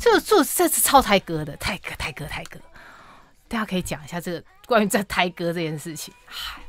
这个做这是抄台歌的，台歌台歌台歌，大家可以讲一下这个关于这台歌这件事情。嗨。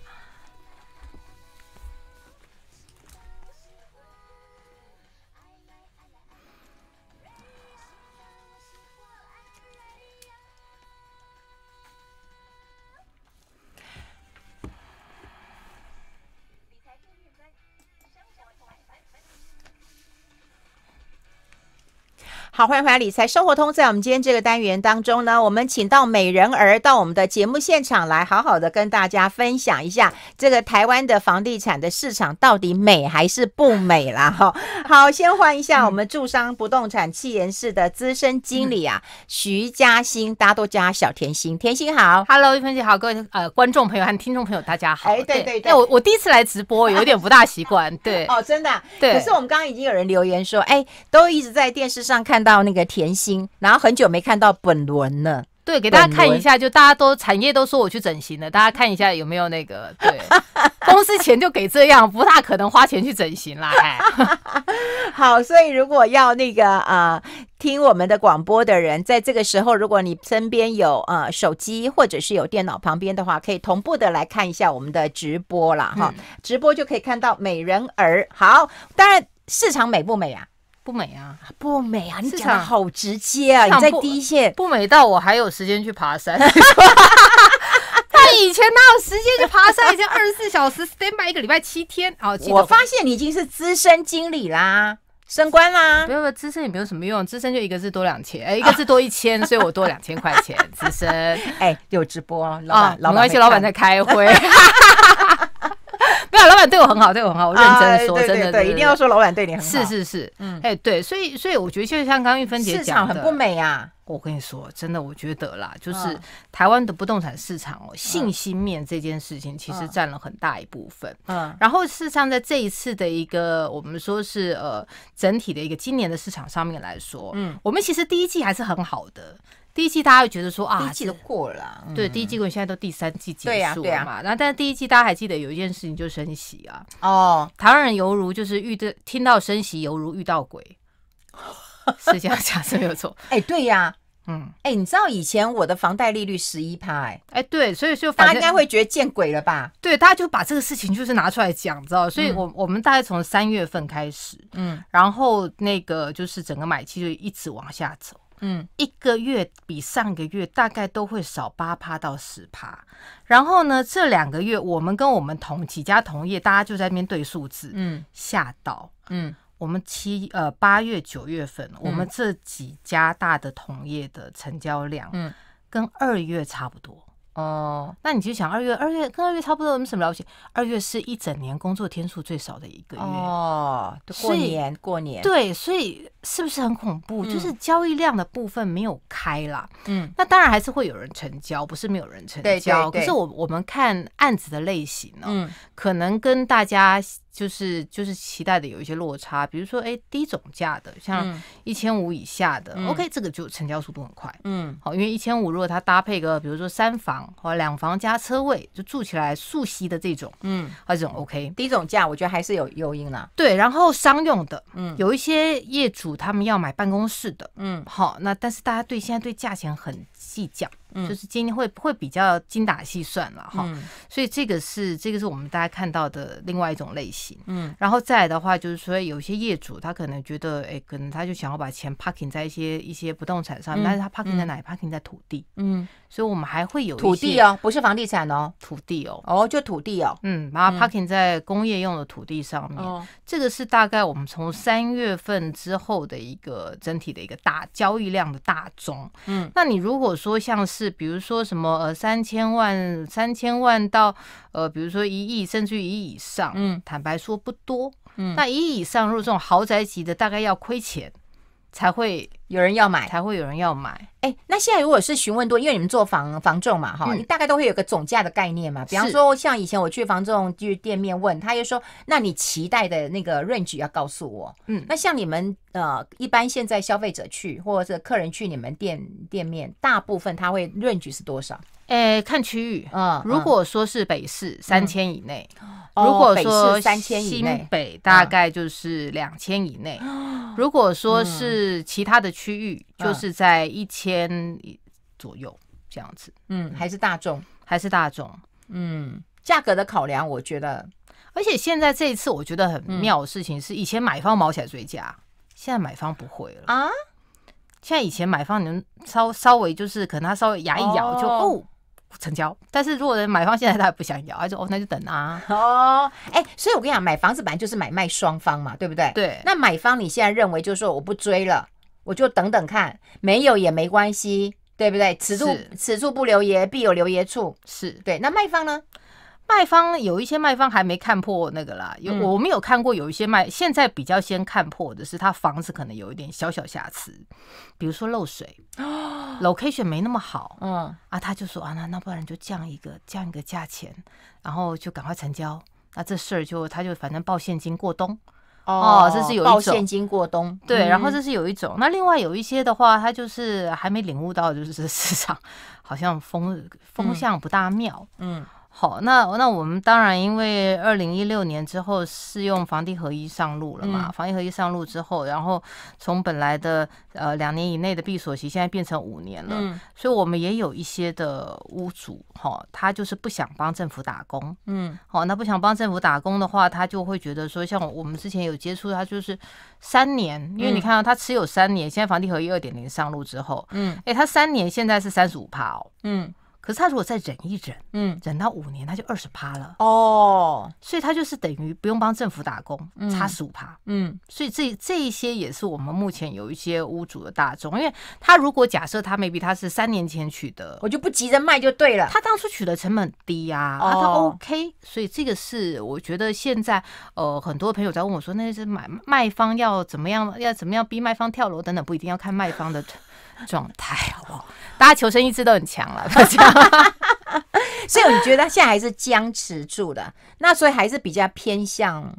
好，欢迎回来，理财生活通。在我们今天这个单元当中呢，我们请到美人儿到我们的节目现场来，好好的跟大家分享一下这个台湾的房地产的市场到底美还是不美啦。哈。好，先换一下我们住商不动产气研室的资深经理啊，徐嘉欣，大家都叫小甜心，甜心好，Hello，一分析好，各位呃观众朋友和听众朋友，大家好。哎，对对，哎我我第一次来直播，有点不大习惯，对，哦，真的，对。可是我们刚刚已经有人留言说，哎，都一直在电视上看。到那个甜心，然后很久没看到本伦了。对，给大家看一下，就大家都产业都说我去整形了，大家看一下有没有那个。对，公司钱就给这样，不大可能花钱去整形啦。哎、好，所以如果要那个啊，听我们的广播的人，在这个时候，如果你身边有呃手机或者是有电脑旁边的话，可以同步的来看一下我们的直播啦。哈。直播就可以看到美人儿。好，当然市场美不美啊？不美啊，不美啊！你讲的好直接啊，你在低线。不美到我还有时间去爬山。他以前哪有时间去爬山？以前二十四小时 stand by 一个礼拜七天哦。我发现你已经是资深经理啦，升官啦。没有资深也没有什么用，资深就一个字多两千，哎，一个字多一千，所以我多两千块钱。资深，哎，有直播老啊，老那些老板在开会。对老板对我很好，对我很好，我认真说，真的，对，一定要说老板对你很好。是是是，嗯，哎，对，所以所以我觉得就像刚玉芬姐讲的，市场很不美啊。我跟你说，真的，我觉得啦，就是台湾的不动产市场哦，信心面这件事情其实占了很大一部分。嗯，然后事实上，在这一次的一个我们说是呃整体的一个今年的市场上面来说，嗯，我们其实第一季还是很好的。第一季大家会觉得说啊，第一季都过了，对，第一季过现在都第三季结束了嘛。然后，但是第一季大家还记得有一件事情就是升息啊，哦，台湾人犹如就是遇到听到升息犹如遇到鬼，是这样假设没错。哎，对呀，嗯，哎，你知道以前我的房贷利率十一趴，哎，对，所以就大家应该会觉得见鬼了吧？对，大家就把这个事情就是拿出来讲，知道？所以我我们大概从三月份开始，嗯，然后那个就是整个买气就一直往下走。嗯，一个月比上个月大概都会少八趴到十趴，然后呢，这两个月我们跟我们同几家同业，大家就在面对数字，嗯，吓到，嗯，我们七呃八月九月份，我们这几家大的同业的成交量，嗯，跟二月差不多。哦，那你就想二月二月跟二月差不多，我们什么了解？二月是一整年工作天数最少的一个月哦，过年过年对，所以是不是很恐怖？就是交易量的部分没有开啦。嗯，那当然还是会有人成交，不是没有人成交，可是我我们看案子的类型呢，可能跟大家。就是就是期待的有一些落差，比如说哎低总价的，像一千五以下的，OK，这个就成交速度很快，嗯，好，因为一千五如果它搭配个比如说三房或两房加车位，就住起来素吸的这种，嗯，这种 OK，低总价我觉得还是有诱因啦。对，然后商用的，嗯，有一些业主他们要买办公室的，嗯，好，那但是大家对现在对价钱很计较。就是今天会会比较精打细算了哈，所以这个是这个是我们大家看到的另外一种类型。嗯，然后再来的话，就是说有些业主他可能觉得，哎，可能他就想要把钱 parking 在一些一些不动产上，但是他 parking 在哪里？parking 在土地。嗯，所以我们还会有土地哦，不是房地产哦，土地哦，哦，就土地哦，嗯，然后 parking 在工业用的土地上面。这个是大概我们从三月份之后的一个整体的一个大交易量的大宗。嗯，那你如果说像。是，比如说什么呃，三千万、三千万到呃，比如说一亿，甚至于一亿以上，嗯，坦白说不多，嗯，那一亿以上，如果这种豪宅级的，大概要亏钱。才会有人要买，才会有人要买。哎，那现在如果是询问多，因为你们做房房仲嘛，哈，你大概都会有个总价的概念嘛。比方说，像以前我去房仲是店面问，他又说，那你期待的那个 range 要告诉我。嗯，那像你们呃，一般现在消费者去或者是客人去你们店店面，大部分他会 range 是多少？诶，看区域，如果说是北市三千以内，如果说新北大概就是两千以内，如果说是其他的区域，就是在一千左右这样子。嗯，还是大众，还是大众。嗯，价格的考量，我觉得，而且现在这一次我觉得很妙的事情是，以前买方毛起来追加，现在买方不会了啊。现在以前买方能稍稍微就是可能他稍微牙一咬就哦。成交，但是如果买方现在他不想要，他说哦那就等啊，哦，哎，所以我跟你讲，买房子本来就是买卖双方嘛，对不对？对。那买方你现在认为就是说我不追了，我就等等看，没有也没关系，对不对？此处此处不留爷，必有留爷处，是对。那卖方呢？卖方有一些卖方还没看破那个啦，有我们有看过有一些卖，现在比较先看破的是他房子可能有一点小小瑕疵，比如说漏水，location 没那么好，嗯啊，他就说啊那那不然就降一个降一个价钱，然后就赶快成交，那这事儿就他就反正报现金过冬，哦，这是有抱现金过冬，对，然后这是有一种，那另外有一些的话，他就是还没领悟到就是市场好像风风向不大妙，嗯。好，那那我们当然，因为二零一六年之后是用房地合一上路了嘛，房地合一上路之后，然后从本来的呃两年以内的闭锁期，现在变成五年了，所以我们也有一些的屋主哈，他就是不想帮政府打工，嗯，好，那不想帮政府打工的话，他就会觉得说，像我们之前有接触，他就是三年，因为你看到他持有三年，现在房地合一二点零上路之后，嗯，哎，他三年现在是三十五趴哦，嗯。可是他如果再忍一忍，嗯，忍到五年他就二十趴了哦，所以他就是等于不用帮政府打工，差十五趴，嗯，所以这这一些也是我们目前有一些屋主的大众，因为他如果假设他 maybe 他是三年前取得，我就不急着卖就对了，他当初取得成本低啊，啊他 OK，所以这个是我觉得现在呃很多朋友在问我说，那是买卖方要怎么样，要怎么样逼卖方跳楼等等，不一定要看卖方的。状态好不好？大家求生意志都很强了，大家。所以我觉得现在还是僵持住的。那所以还是比较偏向，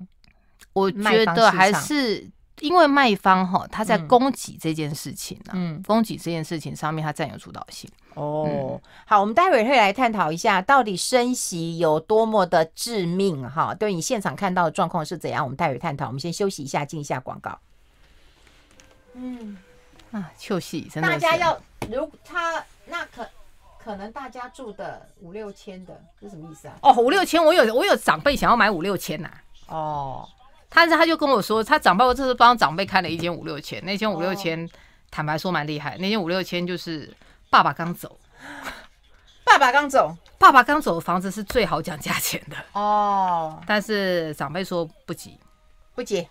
我觉得还是因为卖方哈，他在供给这件事情呢，供给这件事情上面他占有主导性。哦，好，我们待会会来探讨一下，到底升息有多么的致命哈？对你现场看到的状况是怎样？我们待会探讨。我们先休息一下，进一下广告。嗯。啊，就细真的。大家要，如他那可可能大家住的五六千的，是什么意思啊？哦，五六千，我有我有长辈想要买五六千呐。哦，他他就跟我说，他长辈我这是帮长辈看了一间五六千，那间五六千，坦白说蛮厉害，那间五六千就是爸爸刚走，爸爸刚走，爸爸刚走的房子是最好讲价钱的。哦，但是长辈说不急，不急。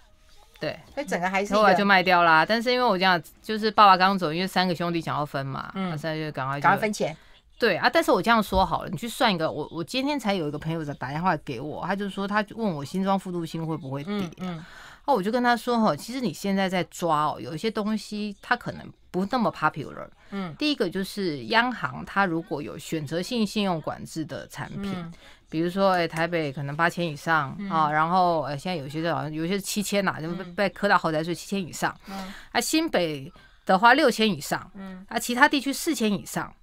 对，所以整个还是后来就卖掉啦。但是因为我这样，就是爸爸刚走，因为三个兄弟想要分嘛，嗯，现在就赶快赶快分钱。对啊，但是我这样说好了，你去算一个，我我今天才有一个朋友在打电话给我，他就说他问我新装复读兴会不会跌，嗯，那我就跟他说哈，其实你现在在抓哦，有一些东西它可能不那么 popular，嗯，第一个就是央行它如果有选择性信用管制的产品。比如说，哎，台北可能八千以上啊，然后，呃，现在有些是好像有些是七千呐，就被被科大豪宅税七千以上。啊，新北的话六千以上，啊，其他地区四千以上。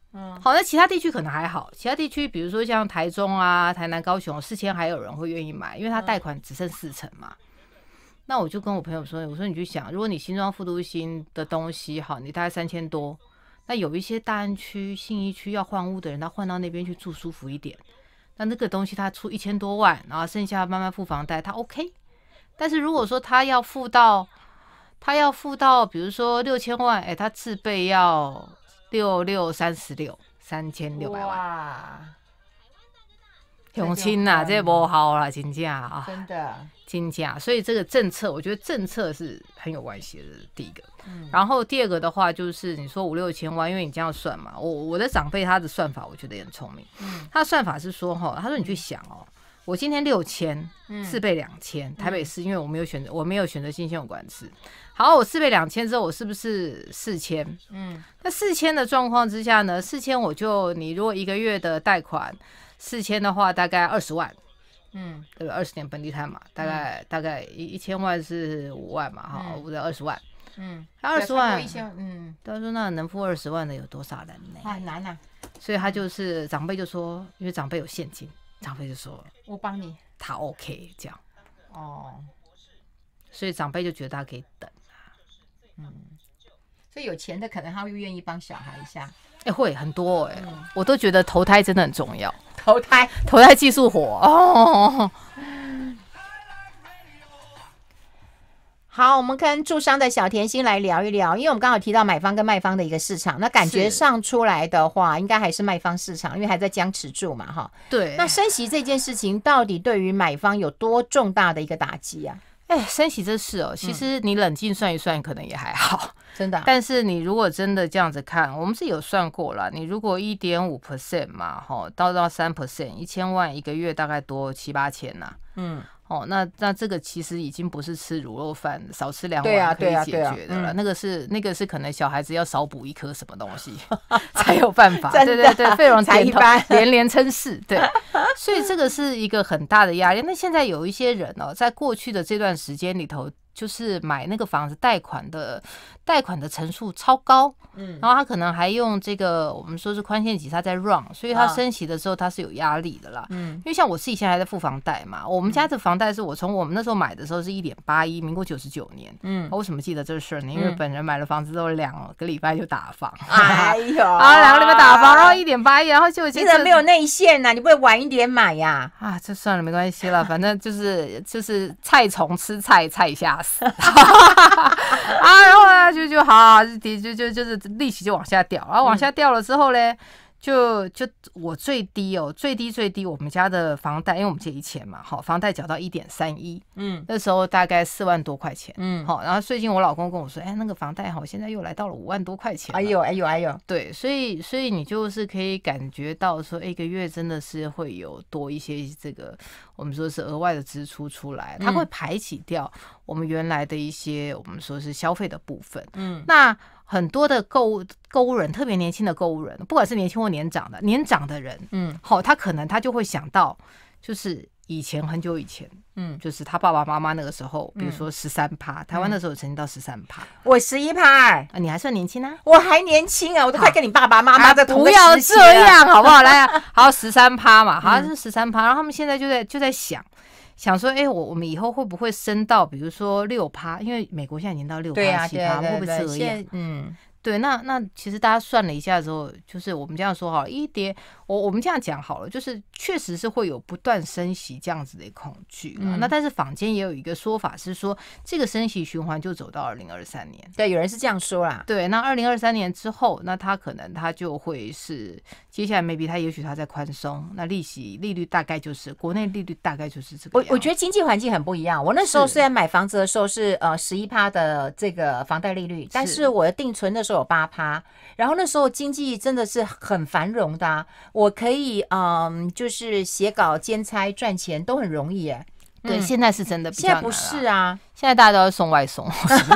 好那其他地区可能还好，其他地区比如说像台中啊、台南、高雄，四千还有人会愿意买，因为他贷款只剩四成嘛。那我就跟我朋友说，我说你去想，如果你新装复都、新的东西好，你大概三千多，那有一些大安区、信义区要换屋的人，他换到那边去住舒服一点。那那个东西他出一千多万，然后剩下慢慢付房贷，他 OK。但是如果说他要付到，他要付到，比如说六千万，哎，他自备要六六三十六，三千六百万。永清呐，这波好啦，金价啊！真的，金价，所以这个政策，我觉得政策是很有关系的。第一个，然后第二个的话，就是你说五六千万，因为你这样算嘛，我我的长辈他的算法，我觉得也很聪明。嗯，他算法是说哈，他说你去想哦，我今天六千，四倍两千，台北市，因为我没有选择，我没有选择新有关市。好，我四倍两千之后，我是不是四千？嗯，那四千的状况之下呢？四千我就你如果一个月的贷款。四千的话，大概二十万，嗯，对，二十年本地贷嘛，大概大概一一千万是五万嘛，哈，五到二十万，嗯，二十万，嗯，他说那能付二十万的有多少人呢？很难啊，所以他就是长辈就说，因为长辈有现金，长辈就说，我帮你，他 OK 这样，哦，所以长辈就觉得他可以等啊，嗯，所以有钱的可能他又愿意帮小孩一下。哎，会很多哎，我都觉得投胎真的很重要。投胎，投胎技术活 哦。好，我们跟住商的小甜心来聊一聊，因为我们刚好提到买方跟卖方的一个市场，那感觉上出来的话，应该还是卖方市场，因为还在僵持住嘛，哈。对。那升息这件事情，到底对于买方有多重大的一个打击啊？哎，升息这事哦，其实你冷静算一算，可能也还好，真的。但是你如果真的这样子看，我们是有算过了。你如果一点五 percent 嘛，吼，到到三 percent，一千万一个月大概多七八千呐，嗯。哦，那那这个其实已经不是吃卤肉饭少吃两碗可以解决的了，那个是那个是可能小孩子要少补一颗什么东西 才有办法，对对对，费荣 一般连连称是，对，所以这个是一个很大的压力。那现在有一些人哦，在过去的这段时间里头。就是买那个房子贷款的贷款的成数超高，嗯，然后他可能还用这个我们说是宽限期，他在 run，所以他升息的时候他是有压力的啦，嗯，因为像我自己现在还在付房贷嘛，我们家的房贷是我从我们那时候买的时候是一点八一，民国九十九年，嗯，我为什么记得这个事呢？因为本人买了房子都两个礼拜就打房，哎呦，啊，两个礼拜打房，然后一点八一，然后就我，你没有内线呐，你不会晚一点买呀？啊，这算了，没关系了，反正就是就是菜虫吃菜菜下。哈 啊，然后呢，就就好，就就就是力气就往下掉，然后往下掉了之后呢。就就我最低哦，最低最低，我们家的房贷，因为我们借一千嘛，好，房贷缴到一点三一，嗯，那时候大概四万多块钱，嗯，好，然后最近我老公跟我说，哎，那个房贷好，现在又来到了五万多块钱，哎呦，哎呦，哎呦，对，所以所以你就是可以感觉到说，一个月真的是会有多一些这个我们说是额外的支出出来，它会排挤掉我们原来的一些我们说是消费的部分，嗯，那。很多的购物购物人，特别年轻的购物人，不管是年轻或年长的，年长的人，嗯，好，他可能他就会想到，就是以前很久以前，嗯，就是他爸爸妈妈那个时候，比如说十三趴，台湾那时候曾经到十三趴，我十一趴，你还算年轻啊，我还年轻啊，我都快跟你爸爸妈妈的不要这样，好不好？来，好十三趴嘛，好像是十三趴，然后他们现在就在就在想。想说，哎，我我们以后会不会升到，比如说六趴？因为美国现在已经到六趴七趴，会不会这样？嗯。对，那那其实大家算了一下之后，就是我们这样说好了，一跌，我我们这样讲好了，就是确实是会有不断升息这样子的恐惧。啊那但是坊间也有一个说法是说，这个升息循环就走到二零二三年，对，有人是这样说啦。对，那二零二三年之后，那他可能他就会是接下来 maybe 他也许他在宽松，那利息利率大概就是国内利率大概就是这个。我我觉得经济环境很不一样。我那时候虽然买房子的时候是呃十一趴的这个房贷利率，但是我的定存的时候。九八趴，然后那时候经济真的是很繁荣的，我可以嗯，就是写稿兼差赚钱都很容易哎。对，现在是真的比较难啊。现在大家都要送外送，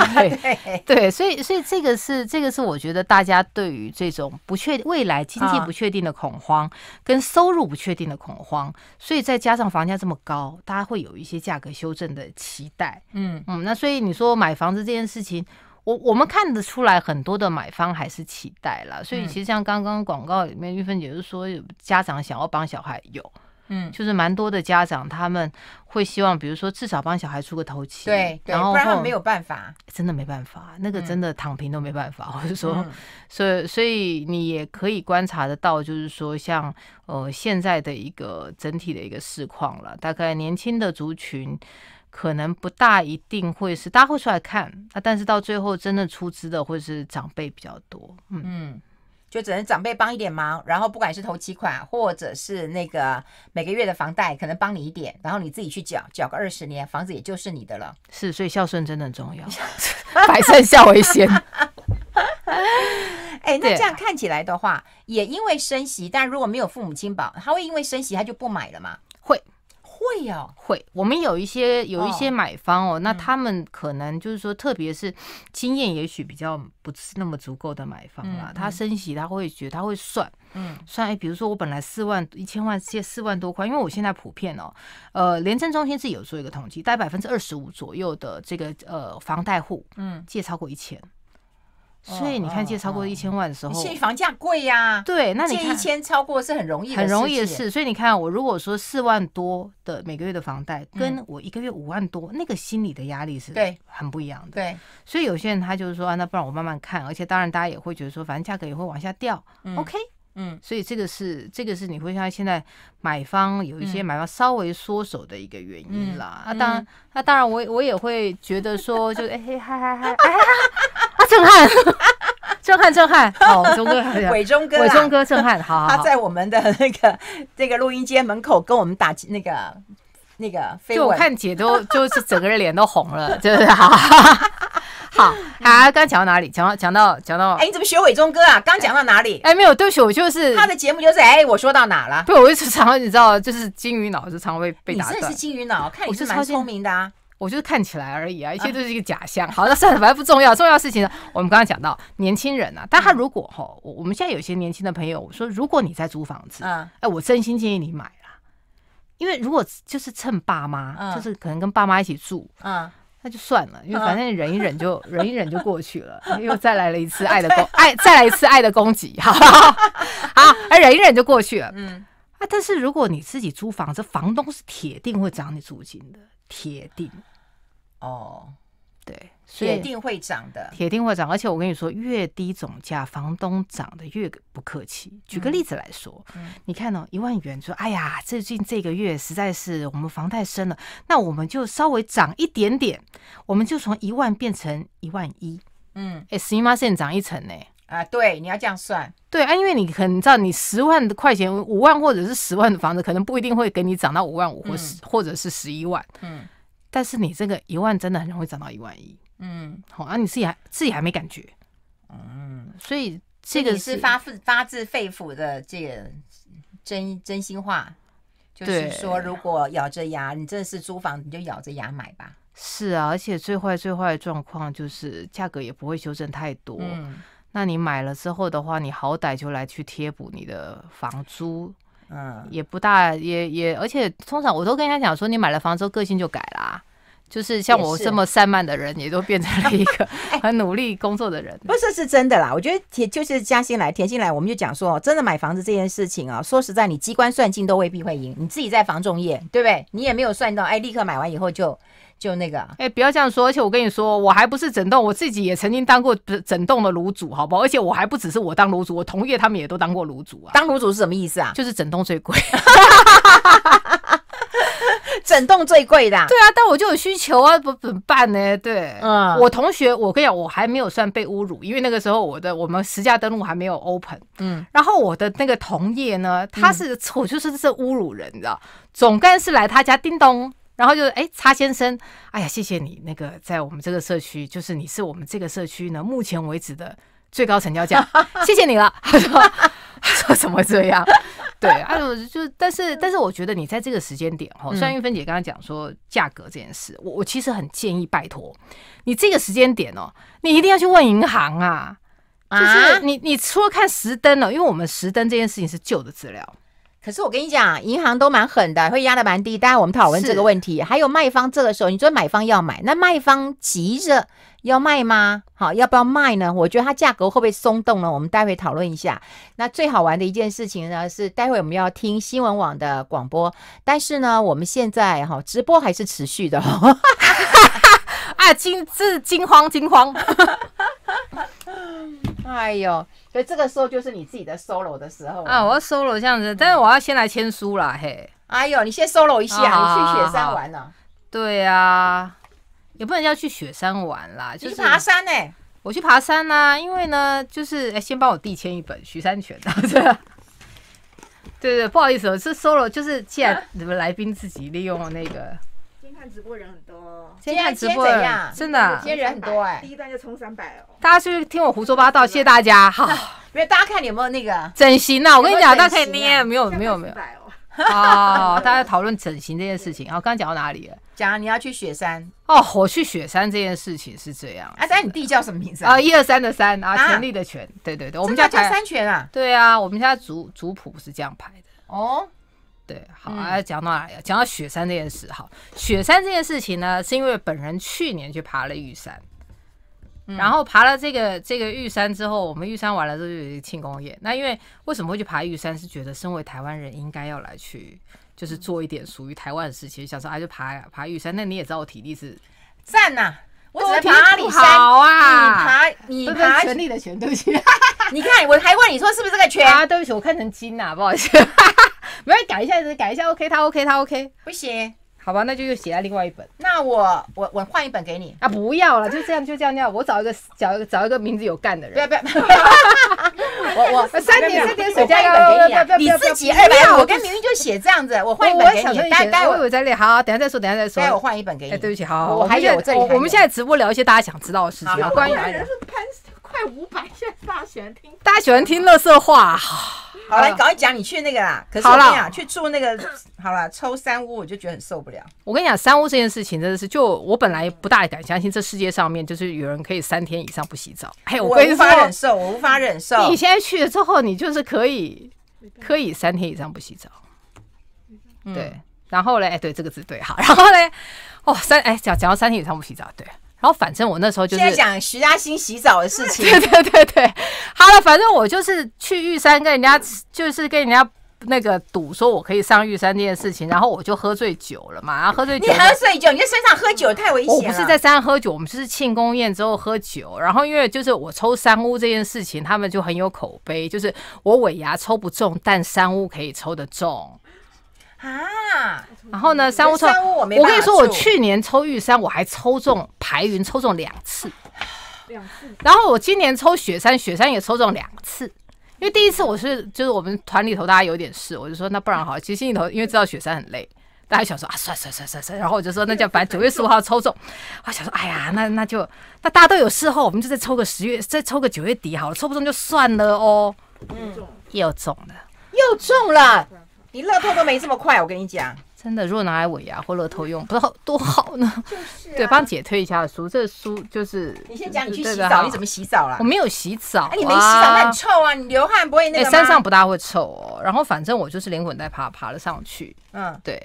对对，所以所以这个是这个是我觉得大家对于这种不确定未来经济不确定的恐慌，跟收入不确定的恐慌，所以再加上房价这么高，大家会有一些价格修正的期待。嗯嗯，那所以你说买房子这件事情。我我们看得出来，很多的买方还是期待了，所以其实像刚刚广告里面玉芬姐就说，家长想要帮小孩有，嗯，就是蛮多的家长他们会希望，比如说至少帮小孩出个头期，对，然后不然他们没有办法，真的没办法，那个真的躺平都没办法，我是说，所以所以你也可以观察得到，就是说像呃现在的一个整体的一个市况了，大概年轻的族群。可能不大，一定会是大家会出来看，但是到最后真正出资的会是长辈比较多，嗯，就只能长辈帮一点忙，然后不管是投期款或者是那个每个月的房贷，可能帮你一点，然后你自己去缴，缴个二十年，房子也就是你的了。是，所以孝顺真的很重要，百善孝为先。哎，那这样看起来的话，也因为升息，但如果没有父母亲保，他会因为升息他就不买了吗？会。会呀，会。我们有一些有一些买方哦，那他们可能就是说，特别是经验也许比较不是那么足够的买方啦。他升息，他会觉得他会算，嗯，算。哎，比如说我本来四万一千万借四万多块，因为我现在普遍哦，呃，廉政中心自己有做一个统计，大概百分之二十五左右的这个呃房贷户，嗯，借超过一千。所以你看，借超过一千万的时候，现在房价贵呀，对，那借一千超过是很容易，很容易的事。所以你看，我如果说四万多的每个月的房贷，跟我一个月五万多，那个心理的压力是对很不一样的。对，所以有些人他就是说，啊，那不然我慢慢看。而且当然，大家也会觉得说，反正价格也会往下掉。OK，嗯，所以这个是这个是你会像现在买方有一些买方稍微缩手的一个原因啦。啊，当然，那当然我我也会觉得说，就哎嘿，嗨嗨嗨，震撼，震撼，震撼！好，钟哥，伟忠哥，伟忠哥，震撼！好，他在我们的那个 这个录音间门口跟我们打那个那个飞吻，就我看姐都就是整个人脸都红了，就是好，好，好。刚讲到哪里？讲到讲到讲到，哎，你怎么学伟忠哥啊？刚讲到哪里？哎，没有，对不起，我，就是他的节目就是哎，我说到哪了？对，我一直常你知道，就是金鱼脑子常会被，打你真的是金鱼脑，看你是蛮聪明的啊。我就是看起来而已啊，一切都是一个假象。好，那算了，反正不重要。重要事情呢，我们刚刚讲到年轻人啊，但他如果哈，我我们现在有些年轻的朋友，我说如果你在租房子嗯，哎，我真心建议你买啦。因为如果就是趁爸妈，就是可能跟爸妈一起住嗯，那就算了，因为反正忍一忍就 忍一忍就过去了，又再来了一次 爱的攻爱再来一次爱的攻击，好好？啊，忍一忍就过去，嗯。啊！但是如果你自己租房，这房东是铁定会涨你租金的，铁定。哦，对，铁定会涨的，铁定会涨。而且我跟你说，越低总价，房东涨得越不客气。举个例子来说，你看哦，一万元，说哎呀，最近这个月实在是我们房贷升了，那我们就稍微涨一点点，我们就从一万变成一万一，嗯，哎，妈现在涨一层呢。啊，对，你要这样算，对啊，因为你可能知道，你十万的块钱，五万或者是十万的房子，可能不一定会给你涨到五万五，或十或者是十一万。嗯，但是你这个一万真的很容易涨到一万一。嗯，好，那你自己还自己还没感觉。嗯，所以这个是发自发自肺腑的这个真真心话，就是说，如果咬着牙，你真的是租房，你就咬着牙买吧。是啊，而且最坏最坏的状况就是价格也不会修正太多。嗯。那你买了之后的话，你好歹就来去贴补你的房租，嗯，也不大，也也，而且通常我都跟他讲说，你买了房之后个性就改啦。就是像我这么散漫的人，也都变成了一个 很努力工作的人。不是是真的啦，我觉得田就是嘉兴来田心来，我们就讲说，真的买房子这件事情啊，说实在，你机关算尽都未必会赢。你自己在房仲业，对不对？你也没有算到，哎，立刻买完以后就就那个。哎，不要这样说，而且我跟你说，我还不是整栋，我自己也曾经当过整栋的炉主，好不好？而且我还不只是我当炉主，我同业他们也都当过炉主啊。当炉主是什么意思啊？就是整栋最贵。整栋最贵的，对啊，但我就有需求啊，不怎么办呢？对，嗯，我同学，我跟你讲，我还没有算被侮辱，因为那个时候我的我们十家登录还没有 open，嗯，然后我的那个同业呢，他是我就是是侮辱人，你知道，总干事来他家叮咚，然后就是哎，差先生，哎呀，谢谢你那个在我们这个社区，就是你是我们这个社区呢目前为止的。最高成交价，谢谢你了。他说：“说什么这样？” 对，啊，就但是，但是我觉得你在这个时间点哦，然玉芬姐刚刚讲说价格这件事，我我其实很建议，拜托你这个时间点哦，你一定要去问银行啊，就是你你除了看石灯了，因为我们石灯这件事情是旧的资料。”可是我跟你讲，银行都蛮狠的，会压的蛮低。当然，我们讨论这个问题。还有卖方这个时候，你说买方要买，那卖方急着要卖吗？好，要不要卖呢？我觉得它价格会不会松动呢？我们待会讨论一下。那最好玩的一件事情呢，是待会我们要听新闻网的广播。但是呢，我们现在哈直播还是持续的。啊，惊自惊慌，惊慌。哎呦，所以这个时候就是你自己的 solo 的时候啊！我要 solo 这样子，但是我要先来签书了，嘿！哎呦，你先 solo 一下，你去雪山玩了？对啊，也不能叫去雪山玩啦，就是爬山呢。我去爬山啦，因为呢，就是哎，先帮我递签一本徐三泉的。对对，不好意思，我是 solo，就是既然你 们来宾自己利用那个。看直播人很多，今天怎样？真的，今天人很多哎。第一段就充三百哦。大家是不是听我胡说八道？谢谢大家。好，没有，大家看你有没有那个整形啊？我跟你讲，大家可以捏，没有，没有，没有。哦，大家讨论整形这件事情。好，刚刚讲到哪里了？讲你要去雪山哦。我去雪山这件事情是这样。啊，那你弟叫什么名字啊？一二三的三啊，全力的全。对对对，我们家叫三拳啊。对啊，我们家族族谱是这样排的。哦。对，好，啊，讲到哪里？讲到雪山这件事哈。雪山这件事情呢，是因为本人去年去爬了玉山，然后爬了这个这个玉山之后，我们玉山完了之后就有一个庆功宴。那因为为什么会去爬玉山？是觉得身为台湾人应该要来去，就是做一点属于台湾的事情。小时候还是爬爬玉山，那你也知道我体力是赞呐，我只能爬阿里山。好啊，你爬你爬全力的全，对不起。你看，我还问你说是不是这个圈啊？对不起，我看成金了，不好意思。没有改一下子，改一下。OK，他 OK，他 OK。不写，好吧，那就又写另外一本。那我我我换一本给你啊？不要了，就这样就这样掉。我找一个找一个找一个名字有干的人。不要不要。我我三点三点水加一本给你，你自己哎。不要，我跟明玉就写这样子。我换一本给你。待待为我再聊。好，等下再说，等下再说。待我换一本给你。对不起，好，我还有我我们现在直播聊一些大家想知道的事情啊。关男人是潘。在现在大家喜欢听大家喜欢听乐色话。好，你赶快讲，你去那个啦。可你了，去住那个好了，抽三屋，我就觉得很受不了。我跟你讲，三屋这件事情真的是，就我本来不大敢相信，这世界上面就是有人可以三天以上不洗澡。哎，我无法忍受，我无法忍受。你现在去了之后，你就是可以可以三天以上不洗澡。对，然后嘞，哎，对，这个字对，好，然后嘞，哦，三，哎，讲讲到三天以上不洗澡，对。然后反正我那时候就是在讲徐嘉欣洗澡的事情。对对对对，好了，反正我就是去玉山跟人家，就是跟人家那个赌，说我可以上玉山这件事情，然后我就喝醉酒了嘛，然后喝醉酒。你喝醉酒你在山上喝酒太危险。我不是在山上喝酒，我们是庆功宴之后喝酒。然后因为就是我抽三屋这件事情，他们就很有口碑，就是我尾牙抽不中，但三屋可以抽得中。啊，然后呢？三五抽，我跟你说，我去年抽玉山，我还抽中排云，抽中两次。两次。然后我今年抽雪山，雪山也抽中两次。因为第一次我是，就是我们团里头大家有点事，我就说那不然好，其实心里头因为知道雪山很累，大家想说啊，算算算算算。然后我就说那叫把九月十五号抽中，我想说哎呀，那那就那大家都有事后，我们就再抽个十月，再抽个九月底好了，抽不中就算了哦。嗯。又中了。又中了。你乐透都没这么快，我跟你讲。真的，如果拿来尾牙或乐透用，不知道 多好呢。就是对，帮姐推一下书，这书就是。你先讲，你去洗澡，你怎么洗澡啦？我没有洗澡。哎，你没洗澡，那你臭啊！你流汗不会那个山上不大会臭哦。然后反正我就是连滚带爬爬了上去。嗯，对。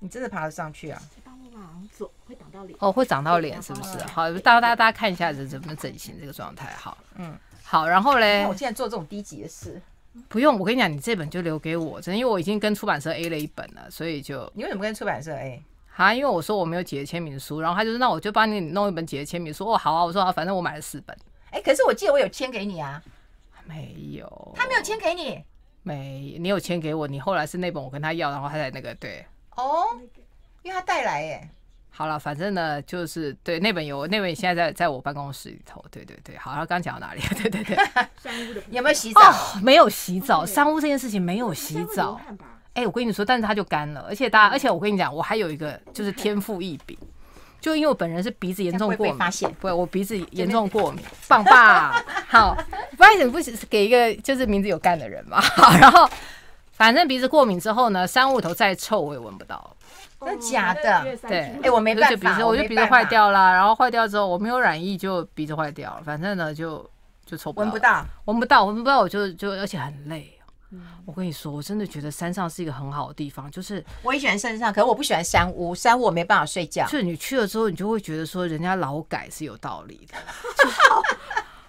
你真的爬了上去啊？帮我往左，会挡到脸。哦，会长到脸是不是？好，大家大家大家看一下怎么整形这个状态好。嗯，好，然后嘞。我现在做这种低级的事。不用，我跟你讲，你这本就留给我，只能因为我已经跟出版社 A 了一本了，所以就你为什么跟出版社 A？啊，因为我说我没有姐姐签名书，然后他就说那我就帮你弄一本姐姐签名，书。哦好啊，我说反正我买了四本，哎，可是我记得我有签给你啊，没有，他没有签给你，没你有签给我，你后来是那本我跟他要，然后他才那个对哦，因为他带来哎。好了，反正呢，就是对那本有那本现在在在我办公室里头。对对对，好了，刚讲到哪里？对 对对。的有没有洗澡？没有洗澡，三屋这件事情没有洗澡。哎，我跟你说，但是它就干了。而且大，而且我跟你讲，我还有一个就是 天赋异禀，就因为我本人是鼻子严重过敏。发不我鼻子严重过敏。棒棒。好，不然怎么不给一个就是名字有干的人嘛？好，然后，反正鼻子过敏之后呢，山屋头再臭我也闻不到。真的假的？对，哎，我没办法，鼻子我就鼻子坏掉了，然后坏掉之后我没有染意，就鼻子坏掉了，反正呢就就抽闻不到，闻不到，闻不到，我就就而且很累。我跟你说，我真的觉得山上是一个很好的地方，就是我也喜欢山上，可是我不喜欢山屋，山屋我没办法睡觉。就是你去了之后，你就会觉得说人家劳改是有道理的。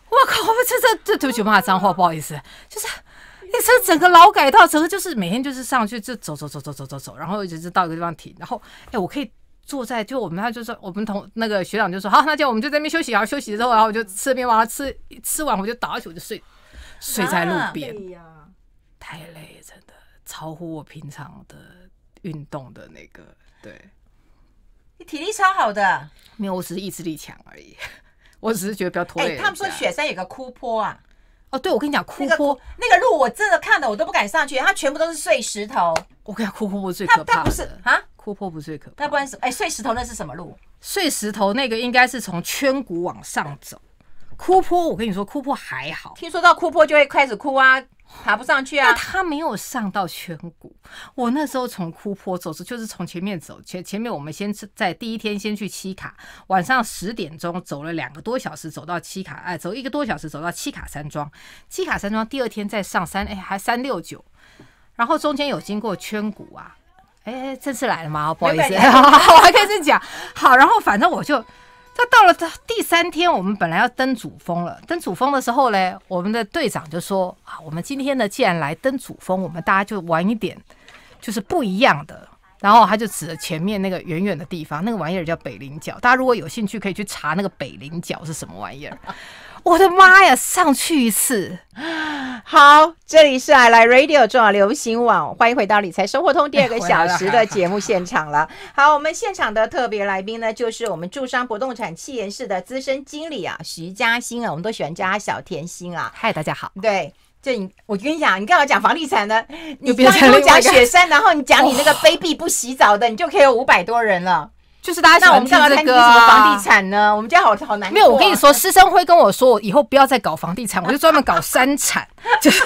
我 靠，这这这对不起，骂脏话，不好意思，就是。你这整个劳改道，整个就是每天就是上去就走走走走走走走，然后就是到一个地方停，然后哎，我可以坐在就我们他就说我们同那个学长就说好，那就我们就在那边休息，然后休息之后，然后我就吃边，完了吃吃完我就倒下去，我就睡睡在路边。太累，真的超乎我平常的运动的那个对。你体力超好的，没有，我只是意志力强而已。我只是觉得不要拖累。他们说雪山有个枯坡啊。哦，对，我跟你讲，哭坡那个路我真的看的我都不敢上去，它全部都是碎石头。我跟你讲，酷坡不最可怕。它它不是啊，哭坡不最可怕。它不什么？哎，碎石头那是什么路？碎石头那个应该是从圈谷往上走。哭坡，我跟你说，哭坡还好，听说到哭坡就会开始哭啊。爬不上去啊！他没有上到颧骨。我那时候从枯坡走出，就是从前面走。前前面我们先在第一天先去七卡，晚上十点钟走了两个多小时，走到七卡，哎，走一个多小时走到七卡山庄。七卡山庄第二天再上山，哎，还三六九。然后中间有经过圈谷啊，哎，这次来了吗？不好意思，我还可以讲。好，然后反正我就。那到了第第三天，我们本来要登主峰了。登主峰的时候呢，我们的队长就说：“啊，我们今天呢，既然来登主峰，我们大家就玩一点，就是不一样的。”然后他就指着前面那个远远的地方，那个玩意儿叫北灵角。大家如果有兴趣，可以去查那个北灵角是什么玩意儿。我的妈呀！上去一次，好，这里是 i 来 radio 重要流行网，欢迎回到理财生活通第二个小时的节目现场了。好，我们现场的特别来宾呢，就是我们驻商不动产气研室的资深经理啊，徐嘉欣啊，我们都喜欢叫她小甜心啊。嗨，大家好。对，这你，我跟你讲，你刚我讲房地产呢，你刚才讲雪山，然后你讲你那个卑鄙不洗澡的，你就可以有五百多人了。就是大家想听什个房地产呢，我们家好好难没有，我跟你说，施生辉跟我说，我以后不要再搞房地产，我就专门搞山产。就是，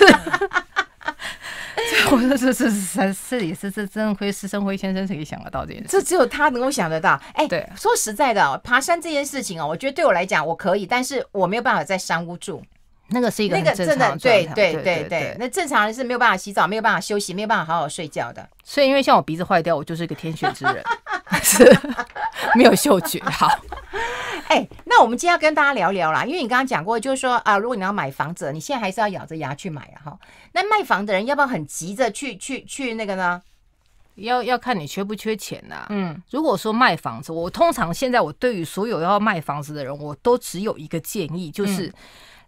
我说是是是，这也是这真的亏施生辉先生可以想得到事，这只有他能够想得到。哎，说实在的，爬山这件事情啊，我觉得对我来讲我可以，但是我没有办法在山屋住。那个是一个那个真的对对对对，那正常人是没有办法洗澡，没有办法休息，没有办法好好睡觉的。所以，因为像我鼻子坏掉，我就是一个天选之人，是没有嗅觉。好，哎，那我们今天要跟大家聊聊啦，因为你刚刚讲过，就是说啊，如果你要买房子，你现在还是要咬着牙去买啊。哈，那卖房的人要不要很急着去去去那个呢？要要看你缺不缺钱呐。嗯，如果说卖房子，我通常现在我对于所有要卖房子的人，我都只有一个建议，就是。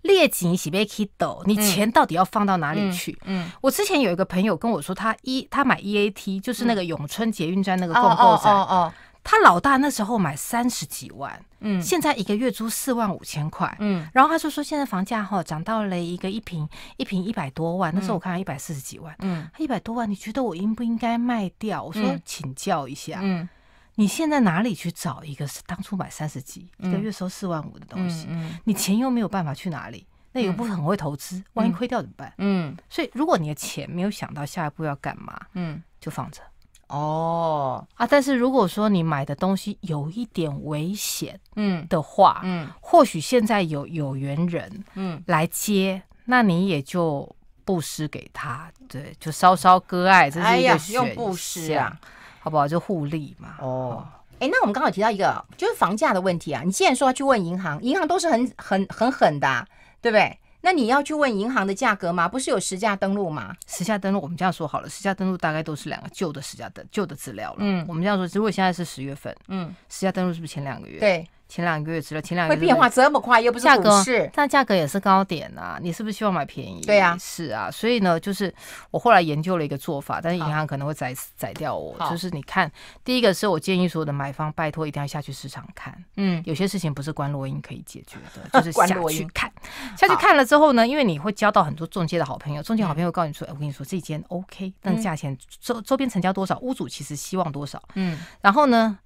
列紧洗被 k e 你钱到底要放到哪里去？嗯，我之前有一个朋友跟我说，他一他买 EAT，就是那个永春捷运站那个共购站，他老大那时候买三十几万，嗯，现在一个月租四万五千块，嗯，然后他就说现在房价哈涨到了一个一平一平一百多万，那时候我看他一百四十几万，嗯，一百多万，你觉得我应不应该卖掉？我说请教一下，嗯。你现在哪里去找一个当初买三十几一个月收四万五的东西？你钱又没有办法去哪里？那又不分很会投资，万一亏掉怎么办？嗯，所以如果你的钱没有想到下一步要干嘛，嗯，就放着。哦啊，但是如果说你买的东西有一点危险，嗯的话，嗯，或许现在有有缘人，嗯，来接，那你也就布施给他，对，就稍稍割爱，这是一个施啊。好不好？就互利嘛。哦，哎，那我们刚好提到一个，就是房价的问题啊。你既然说要去问银行，银行都是很很很狠的，对不对？那你要去问银行的价格吗？不是有实价登录吗？实价登录，我们这样说好了，实价登录大概都是两个旧的实价登旧的资料了。嗯，我们这样说，如果现在是十月份，嗯，实价登录是不是前两个月？对。前两个月吃了，前两个月会变化这么快，又不是价格但价格也是高点啊！你是不是希望买便宜？对啊，是啊。所以呢，就是我后来研究了一个做法，但是银行可能会宰宰掉我。就是你看，第一个是我建议所有的买方，拜托一定要下去市场看。嗯，有些事情不是关录音可以解决的，就是下去看。下去看了之后呢，因为你会交到很多中介的好朋友，中介好朋友告诉你说：“哎，我跟你说这间 OK，但价钱周周边成交多少，屋主其实希望多少。”嗯，然后呢？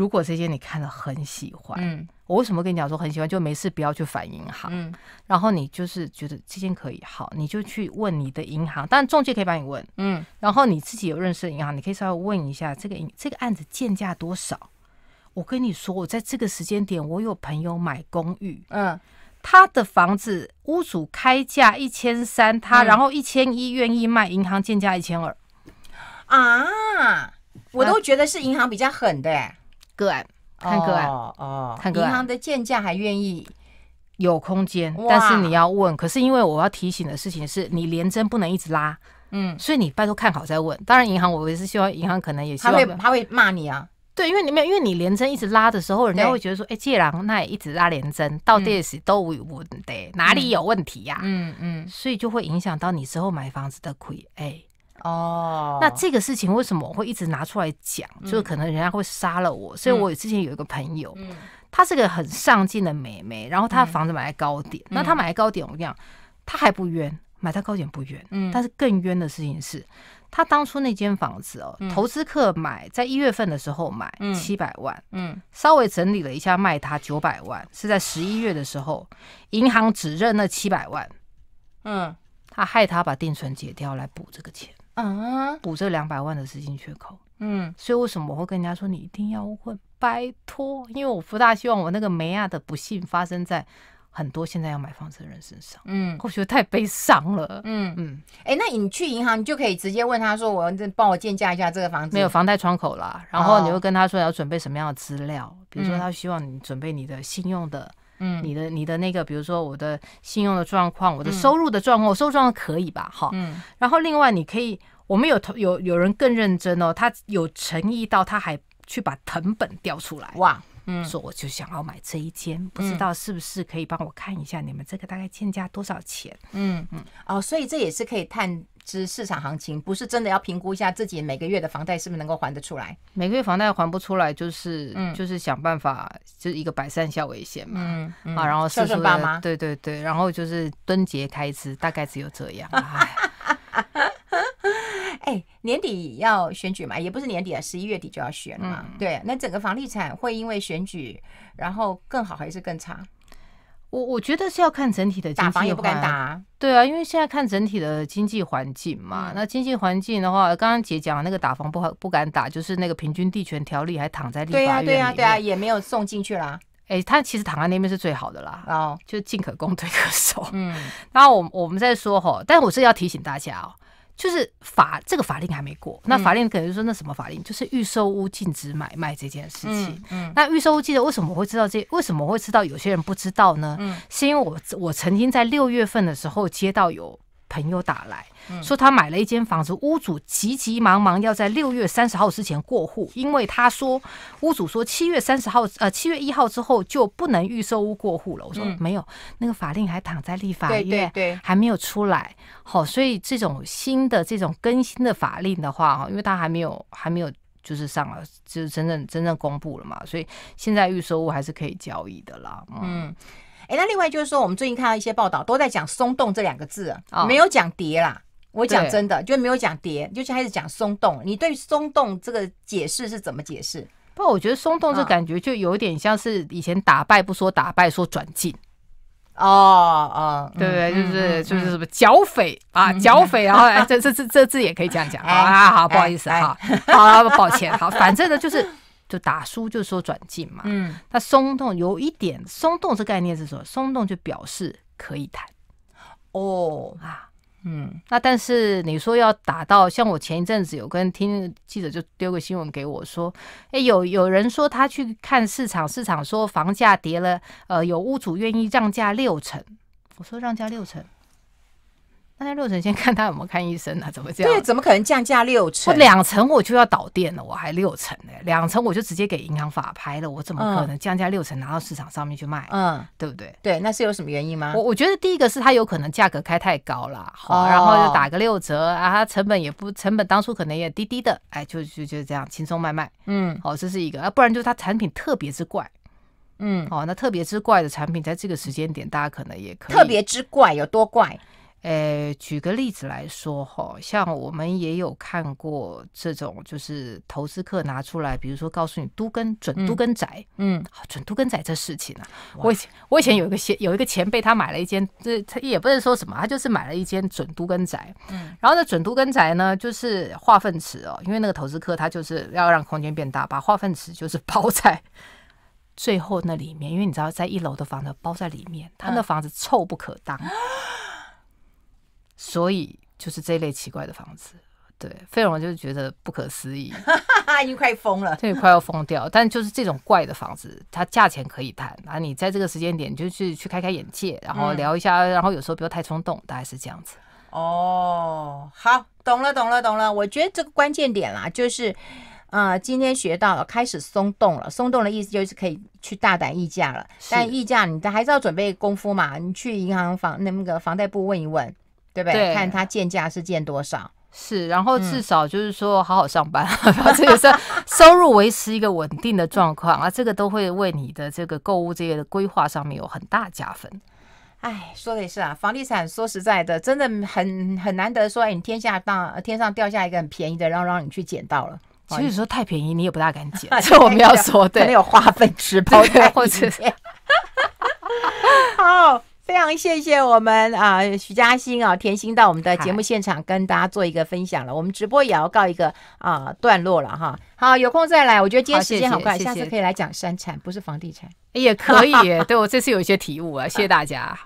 如果这些你看了很喜欢，嗯，我为什么跟你讲说很喜欢？就没事不要去反银行，嗯，然后你就是觉得这件可以好，你就去问你的银行，但然中介可以帮你问，嗯，然后你自己有认识的银行，你可以稍微问一下这个这个案子建价多少。我跟你说，我在这个时间点，我有朋友买公寓，嗯，他的房子屋主开价一千三，他然后一千一愿意卖，银行建价一千二，啊，我都觉得是银行比较狠的。个案看个案哦，看个银行的建价还愿意有空间，但是你要问。可是因为我要提醒的事情是，你连针不能一直拉，嗯，所以你拜托看好再问。当然，银行我也是希望银行可能也希望他会他会骂你啊，对，因为你没有，因为你连针一直拉的时候，人家会觉得说，哎，借郎那也一直拉连针，到底是都无问题，哪里有问题呀？嗯嗯，所以就会影响到你之后买房子的亏哎。哦，那这个事情为什么我会一直拿出来讲？就是可能人家会杀了我，所以我之前有一个朋友，她是个很上进的美眉，然后她房子买在高点，那她买在高点，我跟你讲，她还不冤，买在高点不冤，但是更冤的事情是，他当初那间房子哦，投资客买在一月份的时候买七百万，嗯，稍微整理了一下卖他九百万，是在十一月的时候，银行只认那七百万，嗯，他害他把定存解掉来补这个钱。啊，补这两百万的资金缺口，嗯，所以为什么我会跟人家说你一定要问，拜托，因为我不大希望我那个梅亚的不幸发生在很多现在要买房子的人身上，嗯，我觉得太悲伤了，嗯嗯，哎，那你去银行，你就可以直接问他说，我这帮我建价一下这个房子，没有房贷窗口啦，然后你会跟他说要准备什么样的资料，比如说他希望你准备你的信用的。嗯，你的你的那个，比如说我的信用的状况，我的收入的状况，我收入状况可以吧？哈，嗯。然后另外你可以，我们有有有人更认真哦，他有诚意到他还去把藤本调出来哇，嗯，说我就想要买这一间，不知道是不是可以帮我看一下你们这个大概欠价多少钱？嗯嗯。哦，所以这也是可以探。之市场行情，不是真的要评估一下自己每个月的房贷是不是能够还得出来。每个月房贷还不出来，就是嗯，就是想办法，就是一个百善孝为先嘛。嗯嗯。啊，然后孝顺爸妈。对对对，然后就是蹲节开支，大概只有这样。哎，年底要选举嘛，也不是年底啊，十一月底就要选嘛。对，那整个房地产会因为选举，然后更好还是更差？我我觉得是要看整体的经济敢打。对啊，因为现在看整体的经济环境嘛。那经济环境的话，刚刚姐讲那个打房不好不敢打，就是那个平均地权条例还躺在立法院对啊对啊对啊，也没有送进去啦。哎，他其实躺在那边是最好的啦，然后就进可攻退可守。嗯，然后我我们再说吼，但我是要提醒大家哦。就是法这个法令还没过，那法令可能就说那什么法令，就是预售屋禁止买卖这件事情。嗯，那预售屋记者为什么会知道这？为什么会知道有些人不知道呢？嗯，是因为我我曾经在六月份的时候接到有。朋友打来说，他买了一间房子，屋主急急忙忙要在六月三十号之前过户，因为他说屋主说七月三十号呃七月一号之后就不能预售屋过户了。我说没有，那个法令还躺在立法院，对对，还没有出来。好，所以这种新的这种更新的法令的话，哈，因为他还没有还没有就是上了，就是真正真正公布了嘛，所以现在预售屋还是可以交易的啦。嗯。哎，那另外就是说，我们最近看到一些报道，都在讲“松动”这两个字，没有讲“跌”啦。我讲真的，就没有讲“跌”，就开始讲“松动”。你对“松动”这个解释是怎么解释？不，我觉得“松动”这感觉就有点像是以前打败不说打败，说转进。哦哦，对不对？就是就是什么剿匪啊，剿匪，然后这这这这字也可以这样讲啊。好，不好意思哈，好抱歉，好，反正呢就是。就打输就说转进嘛，嗯，那松动有一点松动这概念是什么？松动就表示可以谈哦啊，嗯，那但是你说要打到像我前一阵子有跟听记者就丢个新闻给我说，哎，有有人说他去看市场，市场说房价跌了，呃，有屋主愿意让价六成，我说让价六成。降价六成，先看他有没有看医生啊？怎么这样？对，怎么可能降价六成？两成我就要倒店了，我还六成呢。两成我就直接给银行法拍了，我怎么可能降价六成拿到市场上面去卖？嗯，对不对？对，那是有什么原因吗？我我觉得第一个是他有可能价格开太高了，好、然后就打个六折啊，成本也不成本当初可能也低低的，哎，就就就这样轻松卖卖。嗯，哦，这是一个啊，不然就是他产品特别之怪。嗯，哦，那特别之怪的产品，在这个时间点，大家可能也可以特别之怪有多怪？呃，举个例子来说哈，像我们也有看过这种，就是投资客拿出来，比如说告诉你都跟准都跟宅，嗯，准都跟宅这事情啊，我以前我以前有一个先有一个前辈，他买了一间，这他也不是说什么，他就是买了一间准都跟宅，嗯，然后呢，准都跟宅呢就是化粪池哦，因为那个投资客他就是要让空间变大，把化粪池就是包在最后那里面，因为你知道在一楼的房子包在里面，他那房子臭不可当。所以就是这类奇怪的房子，对，费龙就是觉得不可思议，已经快疯了，对，快要疯掉。但就是这种怪的房子，它价钱可以谈啊。你在这个时间点就是去开开眼界，然后聊一下，然后有时候不要太冲动，大概是这样子。哦，好，懂了，懂了，懂了。我觉得这个关键点啦，就是呃，今天学到了，开始松动了。松动的意思就是可以去大胆议价了，但议价你还是要准备功夫嘛。你去银行房那个房贷部问一问。对不对？看它建价是建多少，是，然后至少就是说好好上班，把这个收入维持一个稳定的状况啊，这个都会为你的这个购物这些规划上面有很大加分。哎，说的也是啊，房地产说实在的，真的很很难得说，哎，你天下当天上掉下一个很便宜的，然后让你去捡到了。其实说太便宜，你也不大敢捡。这我们要 说，对，有花费吃，太便这好。非常谢谢我们啊，徐嘉欣啊，甜心到我们的节目现场跟大家做一个分享了。我们直播也要告一个啊段落了哈。好，有空再来。我觉得今天时间很快，下次可以来讲山产，不是房地产，也可以。对我这次有一些体悟啊，谢谢大家。